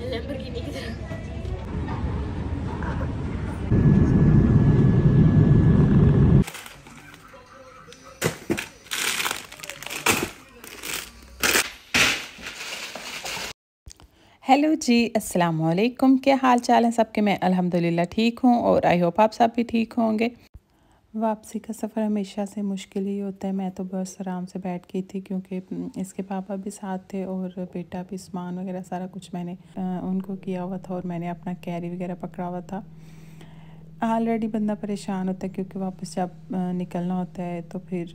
Hello जी अस्सलाम वालेकुम क्या हाल चाल है सबके मैं अल्हम्दुलिल्लाह ठीक हूँ और आई होप आप सब भी ठीक होंगे वापसी का सफ़र हमेशा से मुश्किल ही होता है मैं तो बस आराम से बैठ गई थी क्योंकि इसके पापा भी साथ थे और बेटा भी सामान वगैरह सारा कुछ मैंने उनको किया हुआ था और मैंने अपना कैरी वगैरह पकड़ा हुआ था ऑलरेडी बंदा परेशान होता है क्योंकि वापस जब निकलना होता है तो फिर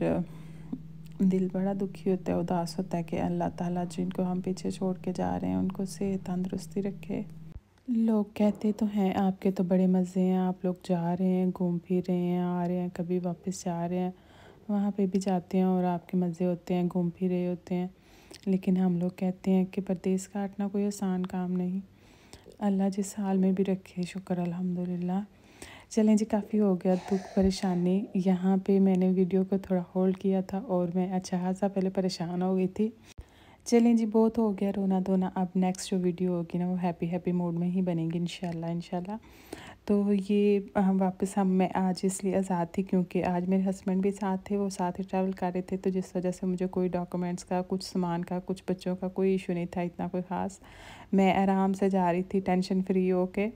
दिल बड़ा दुखी होता है उदास होता है कि अल्लाह ताला जिनको हम पीछे छोड़ के जा रहे हैं उनको सेहत तंदुरुस्ती रखे लोग कहते तो हैं आपके तो बड़े मज़े हैं आप लोग जा रहे हैं घूम फिर रहे हैं आ रहे हैं कभी वापस जा रहे हैं वहाँ पे भी जाते हैं और आपके मज़े होते हैं घूम फिर रहे होते हैं लेकिन हम लोग कहते हैं कि परदेस काटना कोई आसान काम नहीं अल्लाह जिस हाल में भी रखे शुक्र अल्हम्दुलिल्लाह चलें जी काफ़ी हो गया दुख परेशानी यहाँ पे मैंने वीडियो को थोड़ा होल्ड किया था और मैं अच्छा खासा पहले परेशान हो गई थी चलें जी बहुत हो गया रोना धोना अब नेक्स्ट जो वीडियो होगी ना वो हैप्पी हैप्पी मूड में ही बनेंगी इंशाल्लाह इंशाल्लाह तो ये वापस हम मैं आज इसलिए आज़ाद थी क्योंकि आज मेरे हस्बैंड भी साथ थे वो साथ ही ट्रैवल कर रहे थे तो जिस वजह से मुझे कोई डॉक्यूमेंट्स का कुछ सामान का कुछ बच्चों का कोई इशू नहीं था इतना कोई ख़ास मैं आराम से जा रही थी टेंशन फ्री होके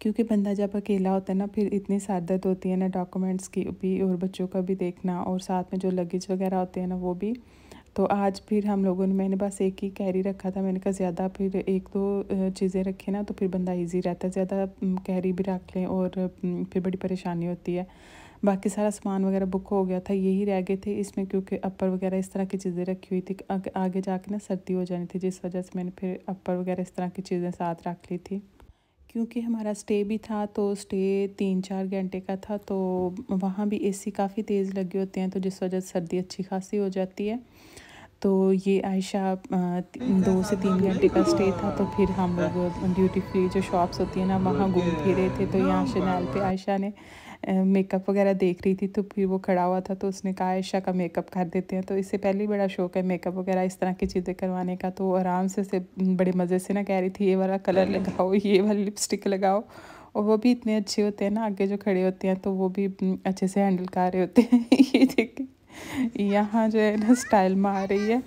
क्योंकि बंदा जब अकेला होता है ना फिर इतनी सादत होती है ना डॉक्यूमेंट्स की भी और बच्चों का भी देखना और साथ में जो लगेज वगैरह होते हैं ना वो भी तो आज फिर हम लोगों ने मैंने बस एक ही कैरी रखा था मैंने कहा ज़्यादा फिर एक दो चीज़ें रखें ना तो फिर बंदा इजी रहता है ज़्यादा कैरी भी रख लें और फिर बड़ी परेशानी होती है बाकी सारा सामान वगैरह बुक हो गया था यही रह गए थे इसमें क्योंकि अपर वगैरह इस तरह की चीज़ें रखी हुई थी आगे, जाके ना सर्दी हो जानी थी जिस वजह से मैंने फिर अपर वगैरह इस तरह की चीज़ें साथ रख ली थी क्योंकि हमारा स्टे भी था तो स्टे तीन चार घंटे का था तो वहाँ भी एसी काफ़ी तेज़ लगे होते हैं तो जिस वजह से सर्दी अच्छी खासी हो जाती है तो ये आयशा दो से तीन घंटे का स्टे था तो फिर हम लोग ड्यूटी फ्री जो शॉप्स होती है ना वहाँ घूम फिर रहे थे तो यहाँ शनैल पे आयशा ने मेकअप वगैरह देख रही थी तो फिर वो खड़ा हुआ था तो उसने कहा आयशा का मेकअप कर देते हैं तो इससे पहले ही बड़ा शौक है मेकअप वगैरह इस तरह की चीज़ें करवाने का तो आराम से से बड़े मज़े से ना कह रही थी ये वाला कलर लगाओ ये वाला लिपस्टिक लगाओ और वो भी इतने अच्छे होते हैं ना आगे जो खड़े होते हैं तो वो भी अच्छे से हैंडल कर रहे होते हैं ये देख यहाँ जो है ना स्टाइल में आ रही है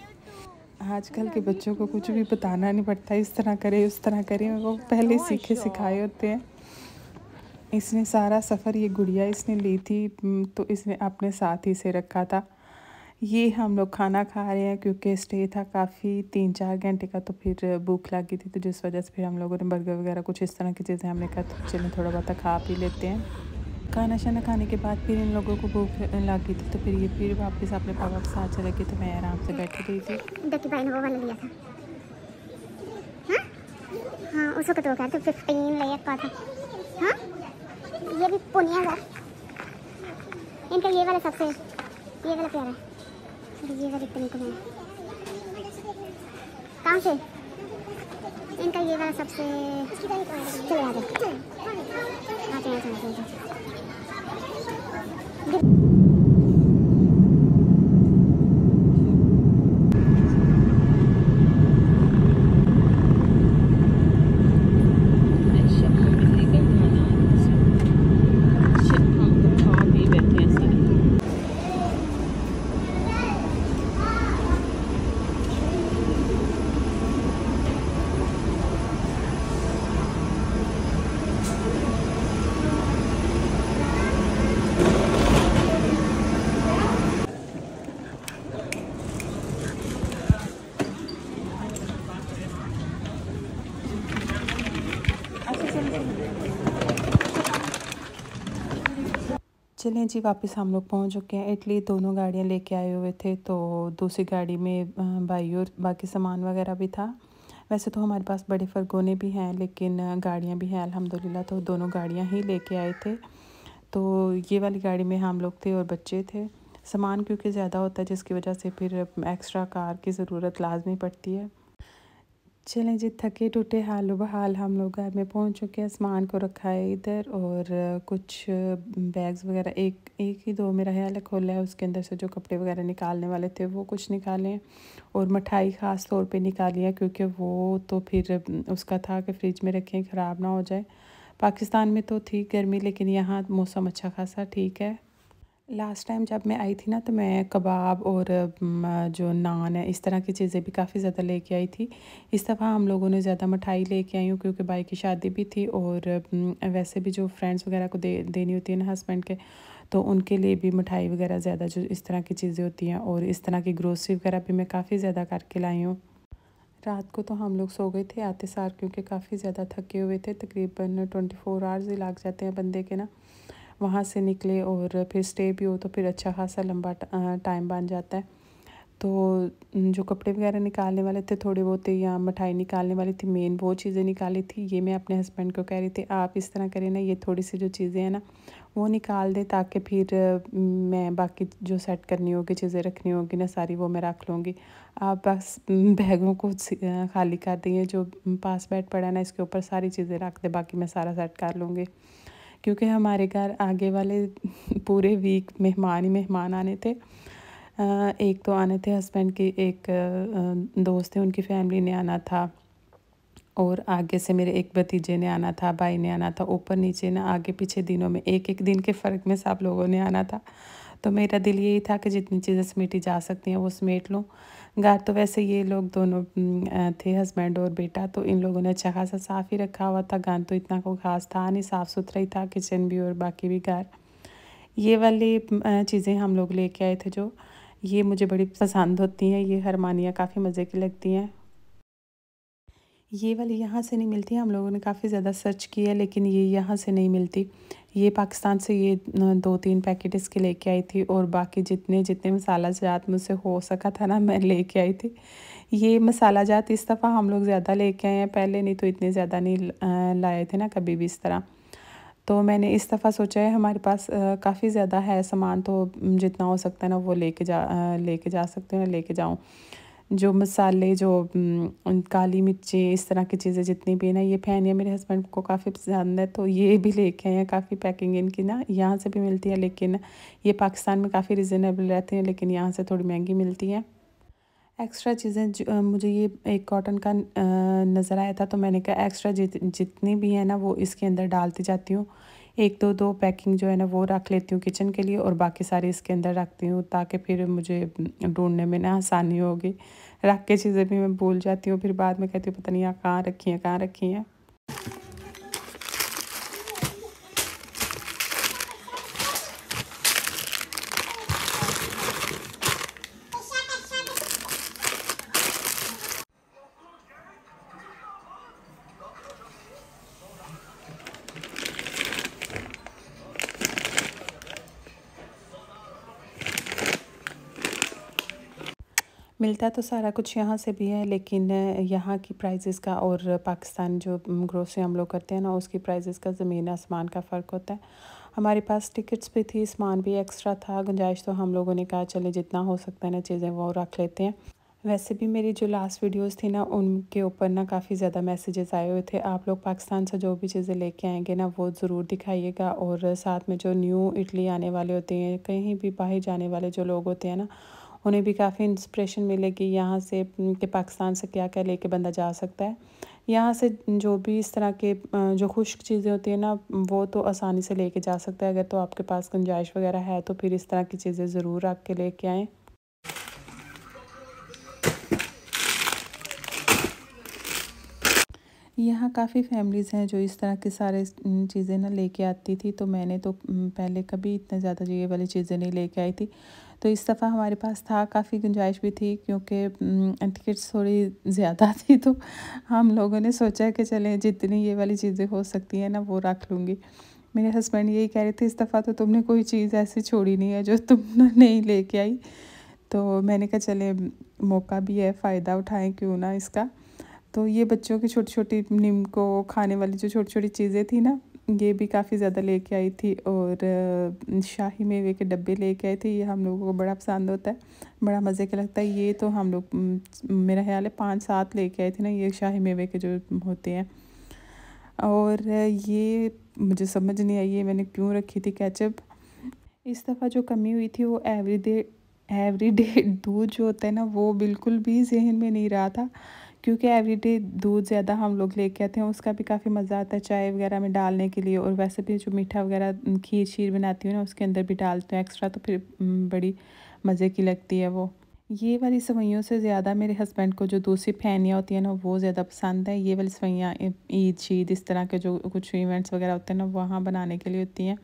आजकल के बच्चों को कुछ भी बताना नहीं पड़ता इस तरह करे उस तरह करे वो पहले सीखे सिखाए होते हैं इसने सारा सफ़र ये गुड़िया इसने ली थी तो इसने अपने साथ ही से रखा था ये हम लोग खाना खा रहे हैं क्योंकि स्टे था काफ़ी तीन चार घंटे का तो फिर भूख लगी थी तो जिस वजह से फिर हम लोगों ने बर्गर वगैरह कुछ इस तरह की चीज़ें हमने कहा तो चलो थोड़ा बहुत खा पी लेते हैं खाना शाना खाने के बाद फिर इन लोगों को भूख लग गई थी तो फिर ये फिर वापस अपने पापा के साथ चले गए तो मैं आराम से बैठी गई थी हाँ? हाँ, हाँ? भी इनका ये वाला सबसे ये वाला प्यारा है ये वाला इतने कहाँ से इनका ये वाला सबसे चले आ जाए Thank you. चलिए जी वापस हम लोग पहुंच चुके हैं इटली दोनों गाड़ियां लेके आए हुए थे तो दूसरी गाड़ी में भाई और बाकी सामान वगैरह भी था वैसे तो हमारे पास बड़े फरगोने भी हैं लेकिन गाड़ियां भी हैं अल्हम्दुलिल्लाह तो दोनों गाड़ियां ही लेके आए थे तो ये वाली गाड़ी में हम लोग थे और बच्चे थे सामान क्योंकि ज़्यादा होता है जिसकी वजह से फिर एक्स्ट्रा कार की ज़रूरत लाजमी पड़ती है चलें जी थके टूटे हाल बहाल हम लोग घर में पहुंच चुके हैं सामान को रखा है इधर और कुछ बैग्स वगैरह एक एक ही दो मेरा ख्याल है खोला है उसके अंदर से जो कपड़े वगैरह निकालने वाले थे वो कुछ निकालें और मिठाई ख़ास तौर पे निकाली है क्योंकि वो तो फिर उसका था कि फ्रिज में रखें ख़राब ना हो जाए पाकिस्तान में तो थी गर्मी लेकिन यहाँ मौसम अच्छा खासा ठीक है लास्ट टाइम जब मैं आई थी ना तो मैं कबाब और जो नान है इस तरह की चीज़ें भी काफ़ी ज़्यादा लेके आई थी इस दफ़ा हम लोगों ने ज़्यादा मिठाई लेके आई हूँ क्योंकि भाई की शादी भी थी और वैसे भी जो फ्रेंड्स वगैरह को दे देनी होती है ना हस्बैंड के तो उनके लिए भी मिठाई वगैरह ज़्यादा जो इस तरह की चीज़ें होती हैं और इस तरह की ग्रोसरी वगैरह भी मैं काफ़ी ज़्यादा करके लाई हूँ रात को तो हम लोग सो गए थे आते सार क्योंकि काफ़ी ज़्यादा थके हुए थे तकरीबन ट्वेंटी फोर आवर्स ही लाग जाते हैं बंदे के ना वहाँ से निकले और फिर स्टे भी हो तो फिर अच्छा खासा लंबा टाइम बन जाता है तो जो कपड़े वगैरह निकालने वाले थे थोड़े बहुत या मिठाई निकालने वाली थी मेन वो चीज़ें निकाली थी ये मैं अपने हस्बैंड को कह रही थी आप इस तरह करें ना ये थोड़ी सी जो चीज़ें हैं ना वो निकाल दें ताकि फिर मैं बाकी जो सेट करनी होगी चीज़ें रखनी होगी ना सारी वो मैं रख लूँगी आप बस बैगों को खाली कर दिए जो पास बैठ पड़ा है ना इसके ऊपर सारी चीज़ें रख दें बाकी मैं सारा सेट कर लूँगी क्योंकि हमारे घर आगे वाले पूरे वीक मेहमान ही मेहमान आने थे एक तो आने थे हस्बैंड की एक दोस्त थे उनकी फैमिली ने आना था और आगे से मेरे एक भतीजे ने आना था भाई ने आना था ऊपर नीचे ना आगे पीछे दिनों में एक एक दिन के फ़र्क में सब लोगों ने आना था तो मेरा दिल यही था कि जितनी चीज़ें समेटी जा सकती हैं वो समेट लूँ घर तो वैसे ये लोग दोनों थे हस्बैंड और बेटा तो इन लोगों ने अच्छा खासा साफ़ ही रखा हुआ था घर तो इतना कोई खास था नहीं साफ़ सुथरा ही था किचन भी और बाकी भी घर ये वाली चीज़ें हम लोग लेके आए थे जो ये मुझे बड़ी पसंद होती हैं ये हरमानियाँ काफ़ी मज़े की लगती हैं ये वाली यहाँ से नहीं मिलती हम लोगों ने काफ़ी ज़्यादा सर्च की है लेकिन ये यहाँ से नहीं मिलती ये पाकिस्तान से ये दो तीन पैकेट इसके लेके आई थी और बाकी जितने जितने मसाला जात मुझसे हो सका था ना मैं लेके आई थी ये मसाला जात इस दफ़ा हम लोग ज़्यादा लेके आए हैं पहले नहीं तो इतने ज़्यादा नहीं लाए थे ना कभी भी इस तरह तो मैंने इस दफ़ा सोचा है हमारे पास काफ़ी ज़्यादा है सामान तो जितना हो सकता है ना वो लेके जा लेके जा सकते हो ना लेके जाऊँ जो मसाले जो काली मिर्चें इस तरह की चीज़ें जितनी भी है ना ये फैन या मेरे हस्बैंड को काफ़ी पसंद है तो ये भी लेके आए हैं काफ़ी पैकिंग इनकी ना यहाँ से भी मिलती है लेकिन ये पाकिस्तान में काफ़ी रिजनेबल रहती हैं लेकिन यहाँ से थोड़ी महंगी मिलती हैं एक्स्ट्रा चीज़ें जो मुझे ये एक कॉटन का नज़र आया था तो मैंने कहा एक्स्ट्रा जित जितनी भी है ना वो इसके अंदर डालती जाती हूँ एक दो दो पैकिंग जो है ना वो रख लेती हूँ किचन के लिए और बाकी सारे इसके अंदर रखती हूँ ताकि फिर मुझे ढूंढने में ना आसानी होगी रख के चीज़ें भी मैं भूल जाती हूँ फिर बाद में कहती हूँ पता नहीं यहाँ कहाँ रखी हैं कहाँ रखी हैं मिलता तो सारा कुछ यहाँ से भी है लेकिन यहाँ की प्राइजेस का और पाकिस्तान जो ग्रोसरी हम लोग करते हैं ना उसकी प्राइजेस का ज़मीन आसमान का फ़र्क होता है हमारे पास टिकट्स भी थी सामान भी एक्स्ट्रा था गुंजाइश तो हम लोगों ने कहा चले जितना हो सकता है ना चीज़ें वो रख लेते हैं वैसे भी मेरी जो लास्ट वीडियोस थी ना उनके ऊपर ना काफ़ी ज़्यादा मैसेजेस आए हुए थे आप लोग पाकिस्तान से जो भी चीज़ें लेके आएंगे ना वो ज़रूर दिखाइएगा और साथ में जो न्यू इटली आने वाले होते हैं कहीं भी बाहर जाने वाले जो लोग होते हैं ना उन्हें भी काफ़ी इंस्पिरेशन मिलेगी यहाँ से कि पाकिस्तान से क्या क्या लेके बंदा जा सकता है यहाँ से जो भी इस तरह के जो खुश्क चीज़ें होती हैं ना वो तो आसानी से लेके जा सकता है अगर तो आपके पास गुंजाइश वगैरह है तो फिर इस तरह की चीज़ें ज़रूर रख के लेके आएँ यहाँ काफ़ी फैमिलीज़ हैं जो इस तरह के सारे चीज़ें ना लेके आती थी तो मैंने तो पहले कभी इतना ज़्यादा ये वाली चीज़ें नहीं लेके आई थी तो इस दफ़ा हमारे पास था काफ़ी गुंजाइश भी थी क्योंकि टिकट्स थोड़ी ज़्यादा थी तो हम लोगों ने सोचा कि चलें जितनी ये वाली चीज़ें हो सकती हैं ना वो रख लूँगी मेरे हस्बैंड यही कह रहे थे इस दफ़ा तो तुमने कोई चीज़ ऐसी छोड़ी नहीं है जो तुम नहीं लेके आई तो मैंने कहा चले मौका भी है फ़ायदा उठाएँ क्यों ना इसका तो ये बच्चों की छोटी छोटी नीम को खाने वाली जो छोटी छोटी चीज़ें थी ना ये भी काफ़ी ज़्यादा लेके आई थी और शाही मेवे के डब्बे लेके आई थी ये हम लोगों को बड़ा पसंद होता है बड़ा मज़े का लगता है ये तो हम लोग मेरा ख्याल है पाँच सात लेके आए थे ना ये शाही मेवे के जो होते हैं और ये मुझे समझ नहीं आई ये मैंने क्यों रखी थी कैचअप इस दफ़ा जो कमी हुई थी वो एवरी डे एवरी डे दूध जो होता है ना वो बिल्कुल भी जहन में नहीं रहा था क्योंकि एवरीडे दूध ज़्यादा हम लोग लेके आते हैं उसका भी काफ़ी मज़ा आता है चाय वगैरह में डालने के लिए और वैसे भी जो मीठा वगैरह खीर शीर बनाती हूँ ना उसके अंदर भी डालते हैं एक्स्ट्रा तो फिर बड़ी मज़े की लगती है वो ये वाली सवैयों से ज़्यादा मेरे हस्बैंड को जो दूसरी फैनियाँ होती हैं ना वो ज़्यादा पसंद है ये वाली सवैयाँ ईद शीद इस तरह के जो कुछ इवेंट्स वगैरह होते हैं ना वहाँ बनाने के लिए होती हैं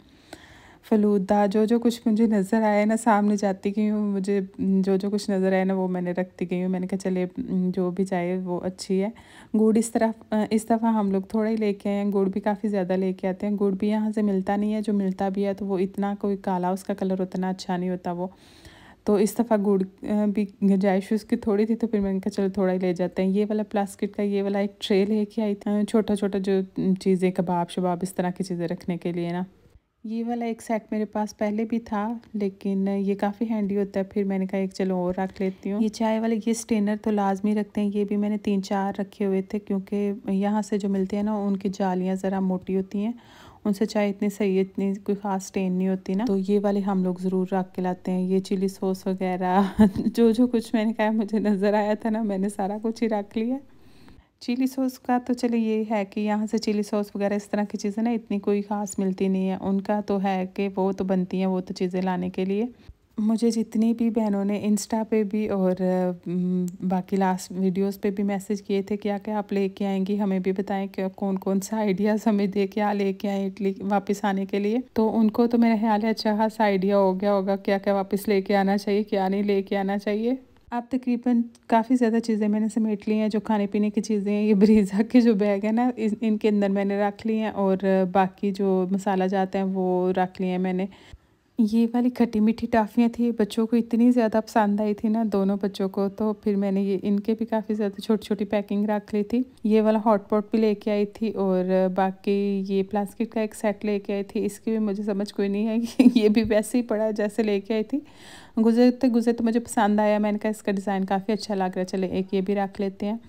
फलूदा जो जो कुछ मुझे नज़र आया ना सामने जाती गई हूँ मुझे जो जो कुछ नज़र आया ना वो मैंने रखती गई हूँ मैंने कहा चले जो भी चाहिए वो अच्छी है गुड़ इस तरफ इस दफ़ा हम लोग थोड़ा ही लेके आए हैं गुड़ भी काफ़ी ज़्यादा लेके आते हैं गुड़ भी यहाँ से मिलता नहीं है जो मिलता भी है तो वो इतना कोई काला उसका कलर उतना अच्छा नहीं होता वो तो इस दफ़ा गुड़ भी गुंजाइश उसकी थोड़ी थी तो फिर मैंने कहा चलो थोड़ा ही ले जाते हैं ये वाला प्लास्टिक का ये वाला एक ट्रे लेके आई थी छोटा छोटा जो चीज़ें कबाब शबाब इस तरह की चीज़ें रखने के लिए ना ये वाला एक सेट मेरे पास पहले भी था लेकिन ये काफ़ी हैंडी होता है फिर मैंने कहा एक चलो और रख लेती हूँ ये चाय वाले ये स्टेनर तो लाजमी रखते हैं ये भी मैंने तीन चार रखे हुए थे क्योंकि यहाँ से जो मिलते हैं ना उनकी जालियाँ ज़रा मोटी होती हैं उनसे चाय इतनी सही है इतनी कोई ख़ास स्टेन नहीं होती ना तो ये वाले हम लोग ज़रूर रख के लाते हैं ये चिली सॉस वगैरह जो जो कुछ मैंने कहा मुझे नज़र आया था ना मैंने सारा कुछ ही रख लिया चिली सॉस का तो चलिए ये है कि यहाँ से चिली सॉस वगैरह इस तरह की चीज़ें ना इतनी कोई ख़ास मिलती नहीं है उनका तो है कि वो तो बनती हैं वो तो चीज़ें लाने के लिए मुझे जितनी भी बहनों ने इंस्टा पे भी और बाकी लास्ट वीडियोस पे भी मैसेज किए थे क्या क्या आप लेके आएंगी हमें भी बताएं कि कौन कौन सा आइडियाज़ हमें दे क्या लेके आए इटली वापस आने के लिए तो उनको तो मेरे ख्याल है अच्छा खासा आइडिया हो गया होगा क्या क्या वापस लेके आना चाहिए क्या नहीं लेके आना चाहिए अब तकरीबन काफ़ी ज़्यादा चीज़ें मैंने समेट ली हैं जो खाने पीने की चीज़ें हैं ये ब्रीज़ा के जो बैग है ना इस इनके अंदर मैंने रख ली हैं और बाकी जो मसाला जाते हैं वो रख लिए हैं मैंने ये वाली खट्टी मीठी टाफियाँ थी बच्चों को इतनी ज़्यादा पसंद आई थी ना दोनों बच्चों को तो फिर मैंने ये इनके भी काफ़ी ज़्यादा छोटी छोटी पैकिंग रख ली थी ये वाला हॉट पॉट भी लेके आई थी और बाकी ये प्लास्टिक का एक सेट लेके आई थी इसकी भी मुझे समझ कोई नहीं है कि ये भी वैसे ही पड़ा जैसे लेके आई थी गुजरते गुजरते मुझे पसंद आया मैंने कहा इसका डिज़ाइन काफ़ी अच्छा लग रहा है चले एक ये भी रख लेते हैं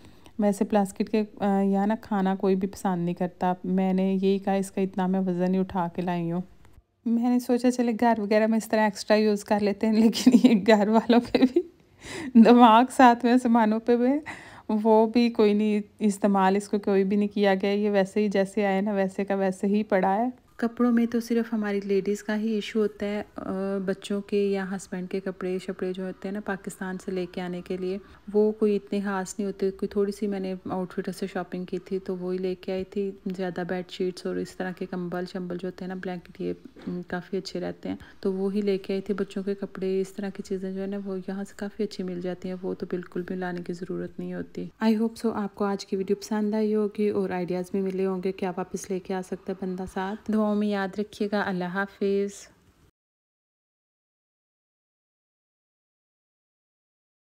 वैसे प्लास्टिक के यहाँ ना खाना कोई भी पसंद नहीं करता मैंने यही कहा इसका इतना मैं वज़न ही उठा के लाई हूँ मैंने सोचा चले घर वगैरह में इस तरह एक्स्ट्रा यूज़ कर लेते हैं लेकिन ये घर वालों पे भी दिमाग साथ में सामानों पे भी वो भी कोई नहीं इस्तेमाल इसको कोई भी नहीं किया गया ये वैसे ही जैसे आए ना वैसे का वैसे ही पड़ा है कपड़ों में तो सिर्फ हमारी लेडीज़ का ही इशू होता है बच्चों के या हस्बैंड के कपड़े शपड़े जो होते हैं ना पाकिस्तान से लेके आने के लिए वो कोई इतने खास नहीं होते कोई थोड़ी सी मैंने आउटफिटर से शॉपिंग की थी तो वही लेके आई थी ज़्यादा बेड शीट्स और इस तरह के कंबल शंबल जो होते हैं ना ब्लैंकेट ये काफ़ी अच्छे रहते हैं तो वो ही लेके आई थी बच्चों के कपड़े इस तरह की चीज़ें जो है ना वो यहाँ से काफ़ी अच्छी मिल जाती हैं वो तो बिल्कुल भी लाने की ज़रूरत नहीं होती आई होप सो आपको आज की वीडियो पसंद आई होगी और आइडियाज़ भी मिले होंगे कि आप वापस लेके आ सकते हैं बंदा साथ फॉर्म याद रखिएगा अल्लाह हाफिज़